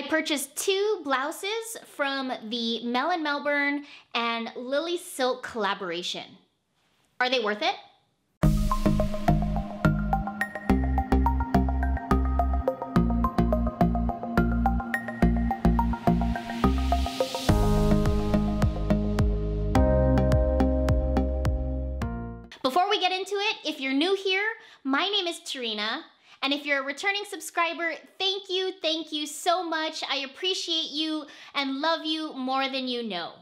I purchased two blouses from the Mel and Melbourne and Lily Silk collaboration. Are they worth it? Before we get into it, if you're new here, my name is Tarina. And if you're a returning subscriber, thank you, thank you so much. I appreciate you and love you more than you know.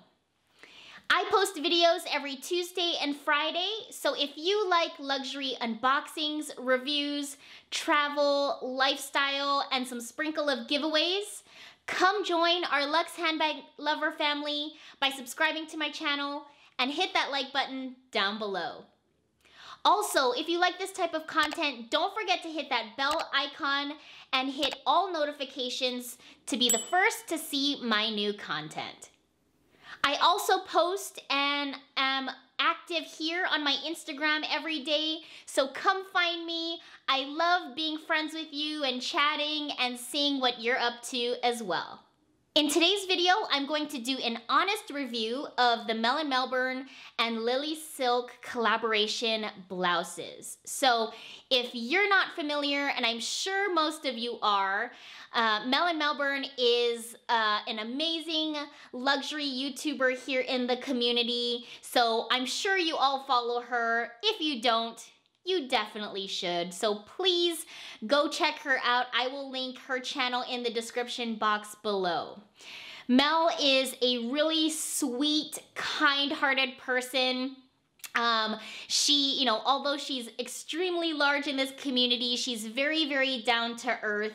I post videos every Tuesday and Friday, so if you like luxury unboxings, reviews, travel, lifestyle, and some sprinkle of giveaways, come join our Lux Handbag Lover family by subscribing to my channel and hit that like button down below. Also, if you like this type of content, don't forget to hit that bell icon and hit all notifications to be the first to see my new content. I also post and am active here on my Instagram every day, so come find me. I love being friends with you and chatting and seeing what you're up to as well. In today's video, I'm going to do an honest review of the Melon Melbourne and Lily Silk collaboration blouses. So if you're not familiar, and I'm sure most of you are, uh, Melon Melbourne is uh, an amazing luxury YouTuber here in the community. So I'm sure you all follow her. If you don't, you definitely should. So please go check her out. I will link her channel in the description box below. Mel is a really sweet, kind-hearted person. Um, she, you know, although she's extremely large in this community, she's very, very down to earth.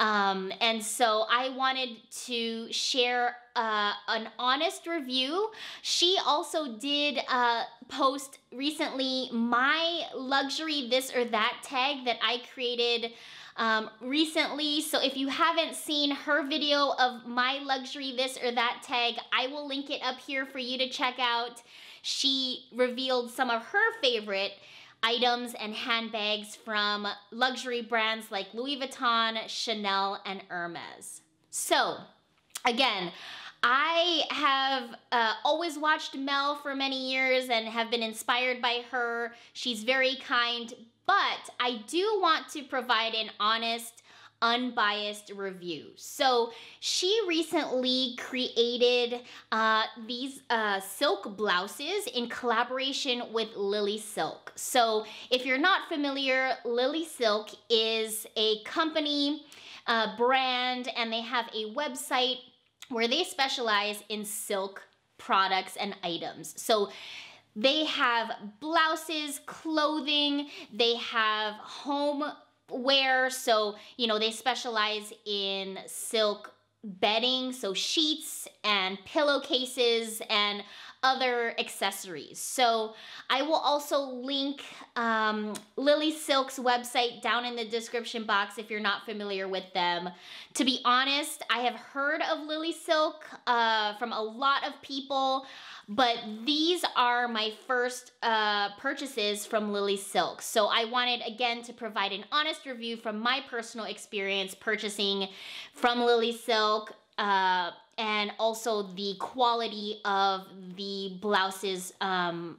Um, and so I wanted to share uh, an honest review. She also did uh, post recently my luxury this or that tag that I created um, recently. So if you haven't seen her video of my luxury this or that tag, I will link it up here for you to check out. She revealed some of her favorite items and handbags from luxury brands like Louis Vuitton, Chanel, and Hermes. So, again, I have uh, always watched Mel for many years and have been inspired by her. She's very kind, but I do want to provide an honest unbiased review. So she recently created uh, these uh, silk blouses in collaboration with Lily Silk. So if you're not familiar, Lily Silk is a company, a uh, brand, and they have a website where they specialize in silk products and items. So they have blouses, clothing, they have home wear. So, you know, they specialize in silk bedding, so sheets and pillowcases and other accessories. So I will also link um, Lily Silk's website down in the description box if you're not familiar with them. To be honest, I have heard of Lily Silk uh, from a lot of people. But these are my first uh, purchases from Lily Silk. So I wanted, again, to provide an honest review from my personal experience purchasing from Lily Silk. Uh, and also the quality of the blouses um,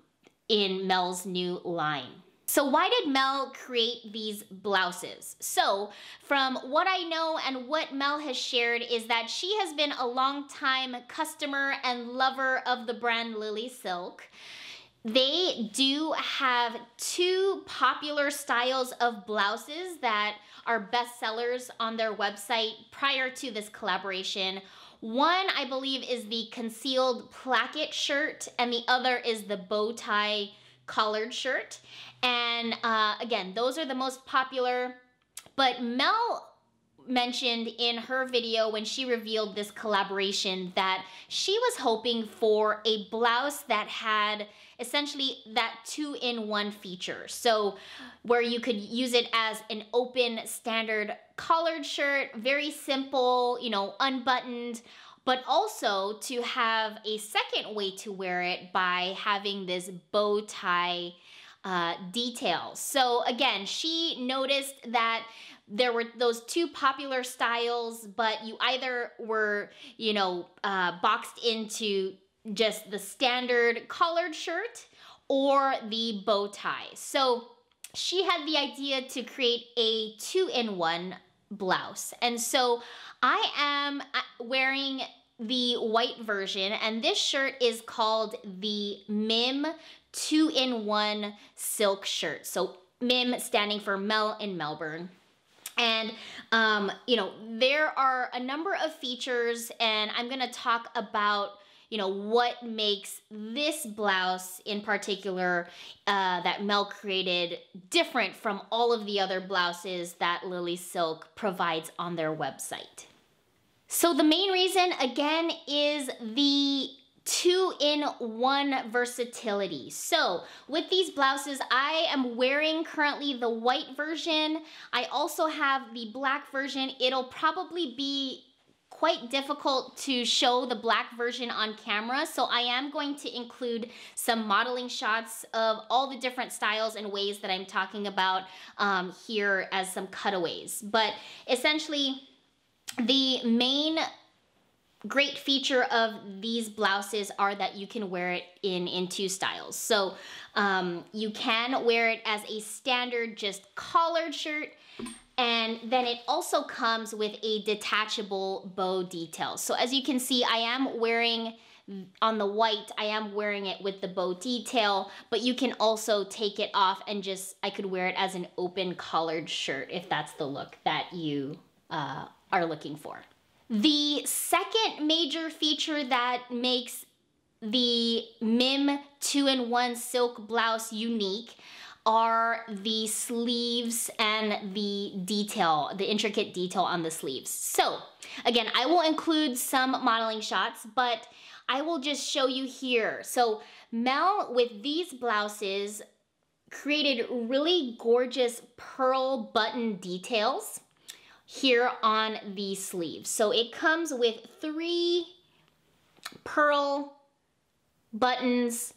in Mel's new line. So why did Mel create these blouses? So from what I know and what Mel has shared is that she has been a long-time customer and lover of the brand Lily Silk. They do have two popular styles of blouses that are bestsellers on their website prior to this collaboration. One, I believe, is the concealed placket shirt, and the other is the bow tie collared shirt. And uh, again, those are the most popular. But Mel mentioned in her video when she revealed this collaboration that she was hoping for a blouse that had essentially that two in one feature. So, where you could use it as an open standard collared shirt, very simple, you know, unbuttoned. But also to have a second way to wear it by having this bow tie uh, details. So again, she noticed that there were those two popular styles, but you either were, you know, uh, boxed into just the standard collared shirt or the bow tie. So she had the idea to create a two in one blouse. And so I am uh, wearing the white version, and this shirt is called the MIM two in one silk shirt. So MIM standing for Mel in Melbourne. And, um, you know, there are a number of features, and I'm gonna talk about you know what makes this blouse in particular uh, that mel created different from all of the other blouses that lily silk provides on their website so the main reason again is the two in one versatility. So with these blouses, I am wearing currently the white version. I also have the black version. It'll probably be quite difficult to show the black version on camera, so I am going to include some modeling shots of all the different styles and ways that I'm talking about um, here as some cutaways. But essentially, the main great feature of these blouses are that you can wear it in in two styles. So um, you can wear it as a standard just collared shirt and then it also comes with a detachable bow detail. So as you can see, I am wearing on the white, I am wearing it with the bow detail, but you can also take it off and just, I could wear it as an open collared shirt if that's the look that you uh, are looking for. The second major feature that makes the MIM 2-in-1 silk blouse unique are the sleeves and the detail, the intricate detail on the sleeves. So again, I will include some modeling shots, but I will just show you here. So Mel, with these blouses, created really gorgeous pearl button details here on the sleeve. So it comes with three pearl buttons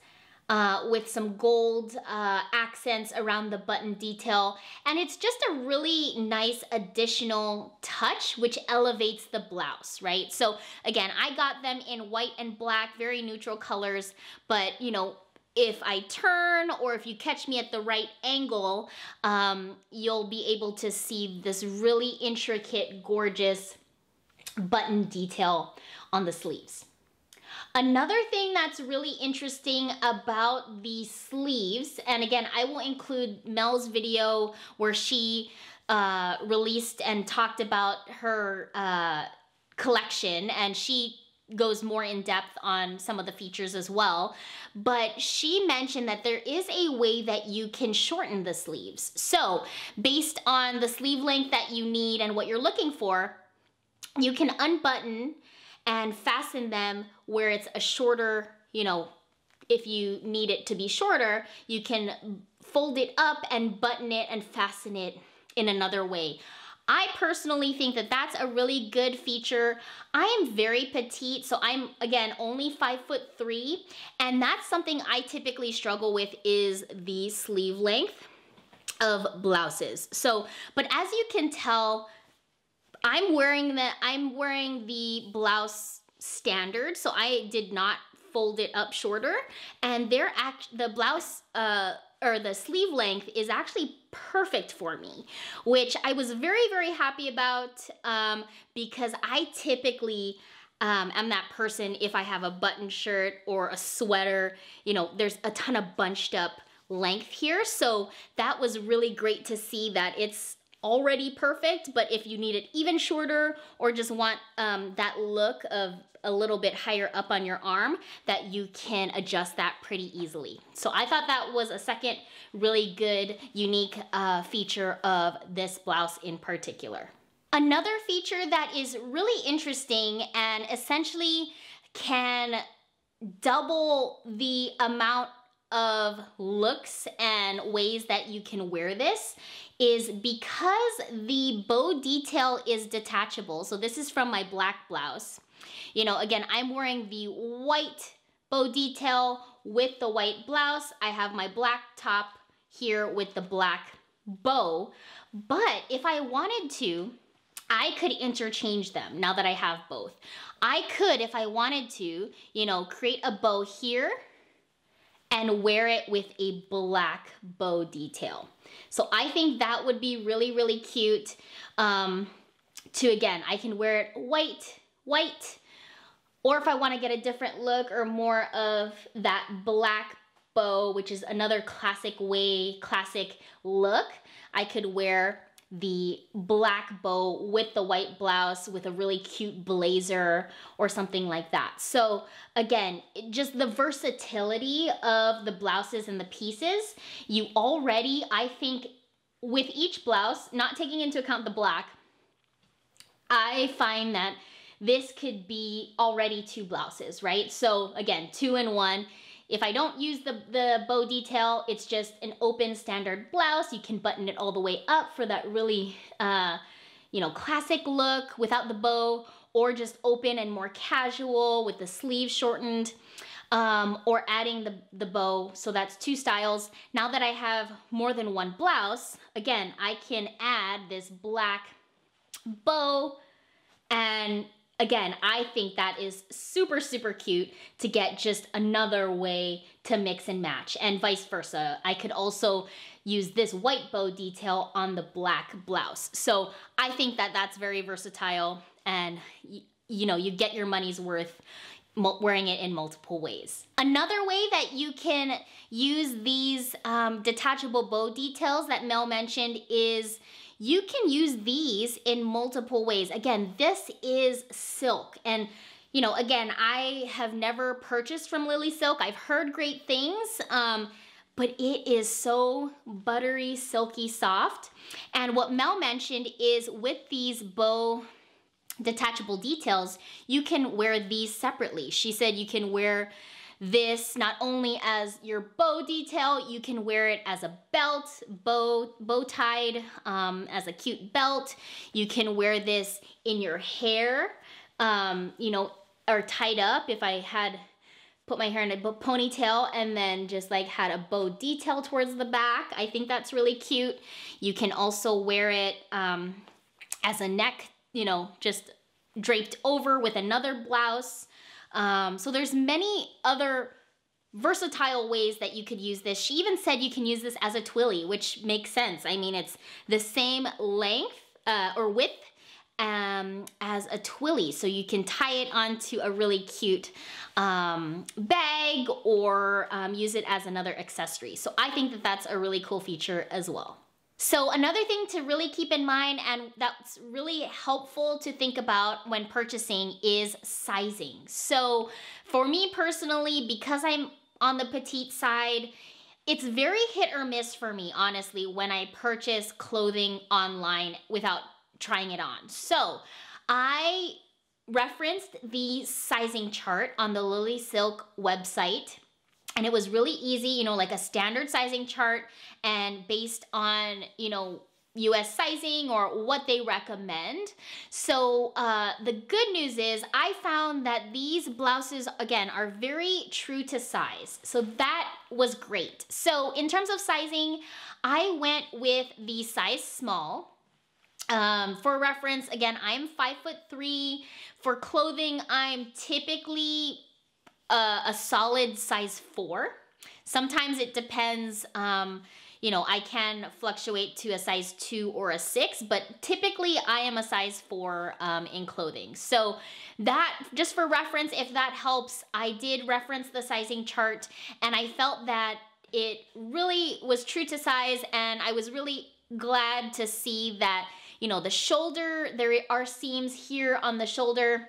uh, with some gold uh, accents around the button detail. And it's just a really nice additional touch which elevates the blouse, right? So again, I got them in white and black, very neutral colors, but you know, if I turn or if you catch me at the right angle, um, you'll be able to see this really intricate, gorgeous button detail on the sleeves. Another thing that's really interesting about the sleeves, and again, I will include Mel's video where she uh, released and talked about her uh, collection and she goes more in depth on some of the features as well. But she mentioned that there is a way that you can shorten the sleeves. So based on the sleeve length that you need and what you're looking for, you can unbutton and fasten them where it's a shorter, you know, if you need it to be shorter, you can fold it up and button it and fasten it in another way. I personally think that that's a really good feature. I am very petite, so I'm, again, only five foot three, and that's something I typically struggle with is the sleeve length of blouses. So, but as you can tell, I'm wearing the, I'm wearing the blouse standard, so I did not fold it up shorter, and they're act, the blouse, uh, or the sleeve length is actually perfect for me, which I was very, very happy about um, because I typically um, am that person if I have a button shirt or a sweater, you know, there's a ton of bunched up length here. So that was really great to see that it's already perfect, but if you need it even shorter or just want um, that look of a little bit higher up on your arm, that you can adjust that pretty easily. So I thought that was a second really good, unique uh, feature of this blouse in particular. Another feature that is really interesting and essentially can double the amount of looks and ways that you can wear this is because the bow detail is detachable. So this is from my black blouse. You know, again, I'm wearing the white bow detail with the white blouse. I have my black top here with the black bow. But if I wanted to, I could interchange them now that I have both. I could, if I wanted to, you know, create a bow here and wear it with a black bow detail. So I think that would be really, really cute. Um, to again, I can wear it white, white, or if I wanna get a different look or more of that black bow, which is another classic way, classic look, I could wear the black bow with the white blouse with a really cute blazer or something like that. So again, just the versatility of the blouses and the pieces, you already, I think, with each blouse, not taking into account the black, I find that this could be already two blouses, right? So again, two in one. If I don't use the, the bow detail, it's just an open standard blouse. You can button it all the way up for that really, uh, you know, classic look without the bow or just open and more casual with the sleeve shortened um, or adding the, the bow. So that's two styles. Now that I have more than one blouse, again, I can add this black bow and again, I think that is super, super cute to get just another way to mix and match and vice versa. I could also use this white bow detail on the black blouse. So I think that that's very versatile and you know, you get your money's worth wearing it in multiple ways. Another way that you can use these um, detachable bow details that Mel mentioned is you can use these in multiple ways. Again, this is silk and you know, again, I have never purchased from Lily Silk. I've heard great things, um, but it is so buttery, silky soft. And what Mel mentioned is with these bow detachable details, you can wear these separately. She said you can wear this not only as your bow detail, you can wear it as a belt, bow, bow tied, um, as a cute belt. You can wear this in your hair, um, you know, or tied up if I had put my hair in a ponytail and then just like had a bow detail towards the back. I think that's really cute. You can also wear it um, as a neck you know, just draped over with another blouse. Um, so there's many other versatile ways that you could use this. She even said you can use this as a twilly, which makes sense. I mean, it's the same length uh, or width um, as a twilly. So you can tie it onto a really cute um, bag or um, use it as another accessory. So I think that that's a really cool feature as well. So another thing to really keep in mind and that's really helpful to think about when purchasing is sizing. So for me personally, because I'm on the petite side, it's very hit or miss for me, honestly, when I purchase clothing online without trying it on. So I referenced the sizing chart on the Lily Silk website and it was really easy, you know, like a standard sizing chart and based on, you know, US sizing or what they recommend. So uh, the good news is I found that these blouses, again, are very true to size. So that was great. So in terms of sizing, I went with the size small. Um, for reference, again, I'm five foot three. For clothing, I'm typically a, a solid size four. Sometimes it depends, um, you know, I can fluctuate to a size two or a six, but typically I am a size four um, in clothing. So that, just for reference, if that helps, I did reference the sizing chart and I felt that it really was true to size and I was really glad to see that, you know, the shoulder, there are seams here on the shoulder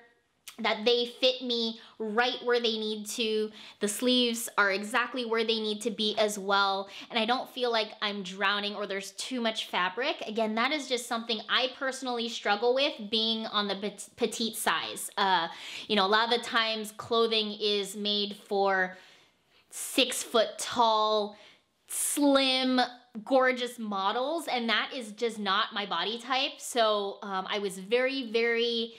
that they fit me right where they need to. The sleeves are exactly where they need to be as well. And I don't feel like I'm drowning or there's too much fabric. Again, that is just something I personally struggle with being on the petite size. Uh, you know, a lot of the times clothing is made for six foot tall, slim, gorgeous models. And that is just not my body type. So um, I was very, very,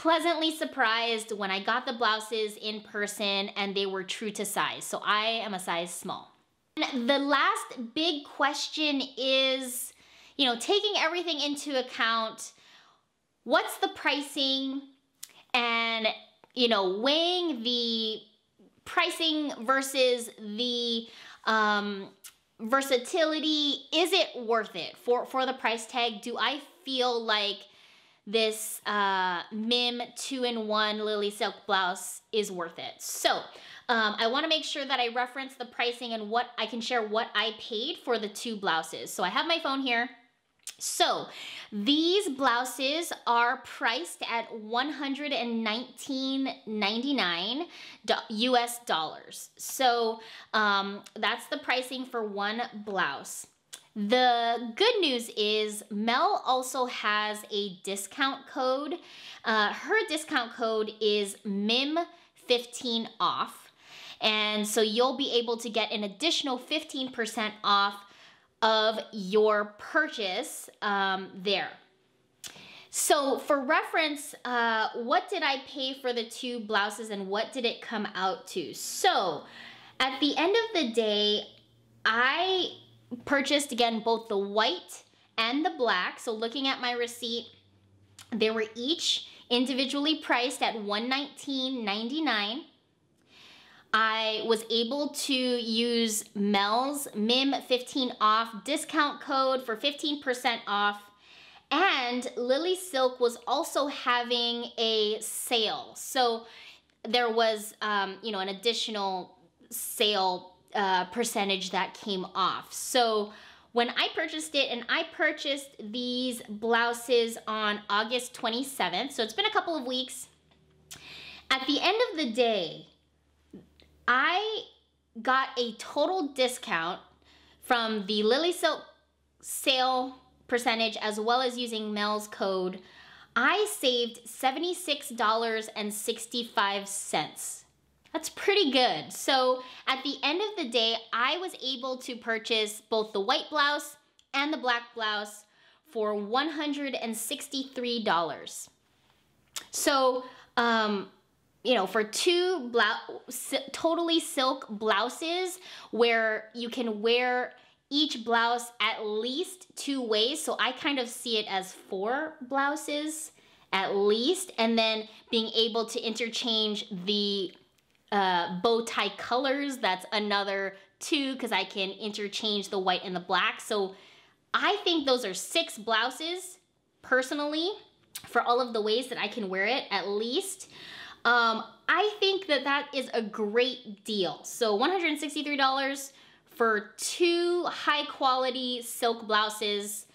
pleasantly surprised when I got the blouses in person and they were true to size. So I am a size small. And the last big question is, you know, taking everything into account, what's the pricing and, you know, weighing the pricing versus the um, versatility. Is it worth it for, for the price tag? Do I feel like this uh, MIM two-in-one Lily Silk blouse is worth it. So um, I wanna make sure that I reference the pricing and what I can share what I paid for the two blouses. So I have my phone here. So these blouses are priced at $119.99 US dollars. So um, that's the pricing for one blouse. The good news is Mel also has a discount code. Uh, her discount code is MIM15OFF. And so you'll be able to get an additional 15% off of your purchase um, there. So for reference, uh, what did I pay for the two blouses and what did it come out to? So at the end of the day, I purchased again both the white and the black. So looking at my receipt, they were each individually priced at $119.99. I was able to use Mel's MIM15 off discount code for 15% off. And Lily Silk was also having a sale. So there was, um, you know, an additional sale uh, percentage that came off. So when I purchased it, and I purchased these blouses on August 27th, so it's been a couple of weeks. At the end of the day, I got a total discount from the Lily Silk sale percentage as well as using Mel's code. I saved $76.65. That's pretty good. So at the end of the day, I was able to purchase both the white blouse and the black blouse for $163. So, um, you know, for two blou totally silk blouses where you can wear each blouse at least two ways. So I kind of see it as four blouses at least, and then being able to interchange the uh, bow tie colors. That's another two because I can interchange the white and the black. So I think those are six blouses personally for all of the ways that I can wear it at least. Um, I think that that is a great deal. So $163 for two high quality silk blouses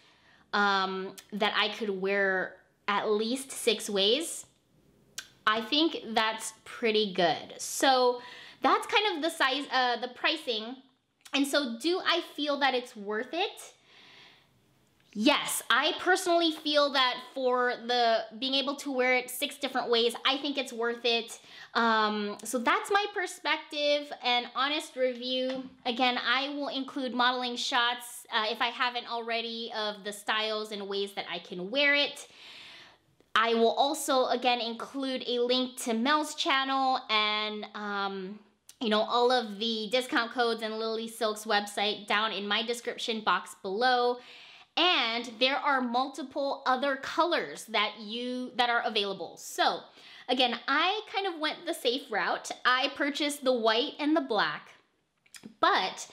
um, that I could wear at least six ways. I think that's pretty good. So that's kind of the size, uh, the pricing. And so do I feel that it's worth it? Yes, I personally feel that for the being able to wear it six different ways, I think it's worth it. Um, so that's my perspective and honest review. Again, I will include modeling shots uh, if I haven't already of the styles and ways that I can wear it. I will also again include a link to Mel's channel and um, you know all of the discount codes and Lily Silk's website down in my description box below. And there are multiple other colors that you that are available. So again, I kind of went the safe route. I purchased the white and the black, but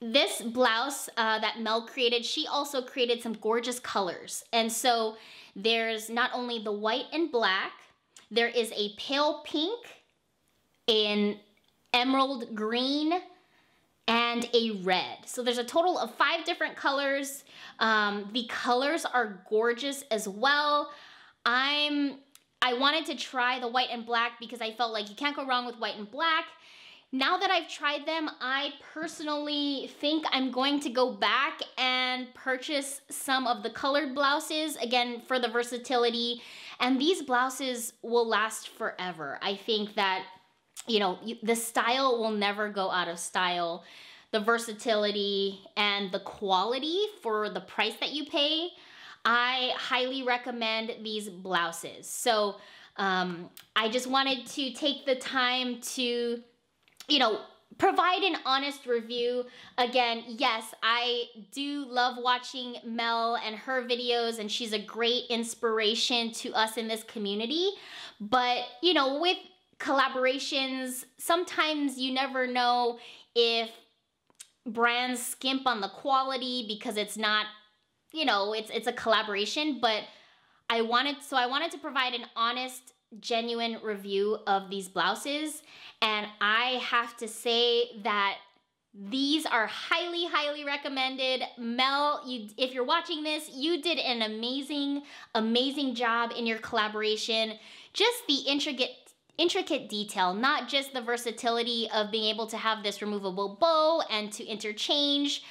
this blouse uh, that Mel created, she also created some gorgeous colors. And so there's not only the white and black, there is a pale pink, an emerald green, and a red. So there's a total of five different colors. Um, the colors are gorgeous as well. I'm I wanted to try the white and black because I felt like you can't go wrong with white and black. Now that I've tried them, I personally think I'm going to go back and purchase some of the colored blouses, again, for the versatility. And these blouses will last forever. I think that, you know, the style will never go out of style. The versatility and the quality for the price that you pay, I highly recommend these blouses. So um, I just wanted to take the time to you know, provide an honest review. Again, yes, I do love watching Mel and her videos and she's a great inspiration to us in this community. But, you know, with collaborations, sometimes you never know if brands skimp on the quality because it's not, you know, it's it's a collaboration, but I wanted so I wanted to provide an honest genuine review of these blouses. And I have to say that these are highly, highly recommended. Mel, you, if you're watching this, you did an amazing, amazing job in your collaboration. Just the intricate intricate detail, not just the versatility of being able to have this removable bow and to interchange,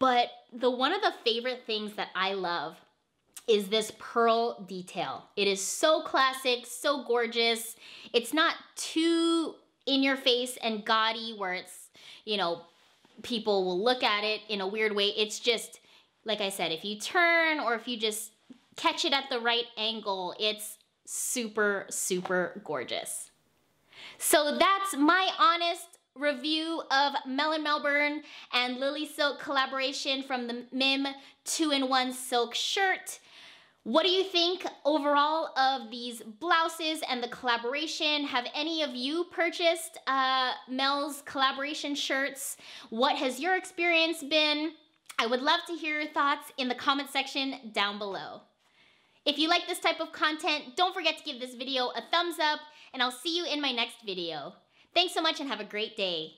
but the one of the favorite things that I love is this pearl detail. It is so classic, so gorgeous. It's not too in your face and gaudy where it's, you know, people will look at it in a weird way. It's just, like I said, if you turn or if you just catch it at the right angle, it's super, super gorgeous. So that's my honest review of Melon Melbourne and Lily Silk collaboration from the MIM 2-in-1 Silk shirt. What do you think overall of these blouses and the collaboration? Have any of you purchased uh, Mel's collaboration shirts? What has your experience been? I would love to hear your thoughts in the comment section down below. If you like this type of content, don't forget to give this video a thumbs up, and I'll see you in my next video. Thanks so much and have a great day.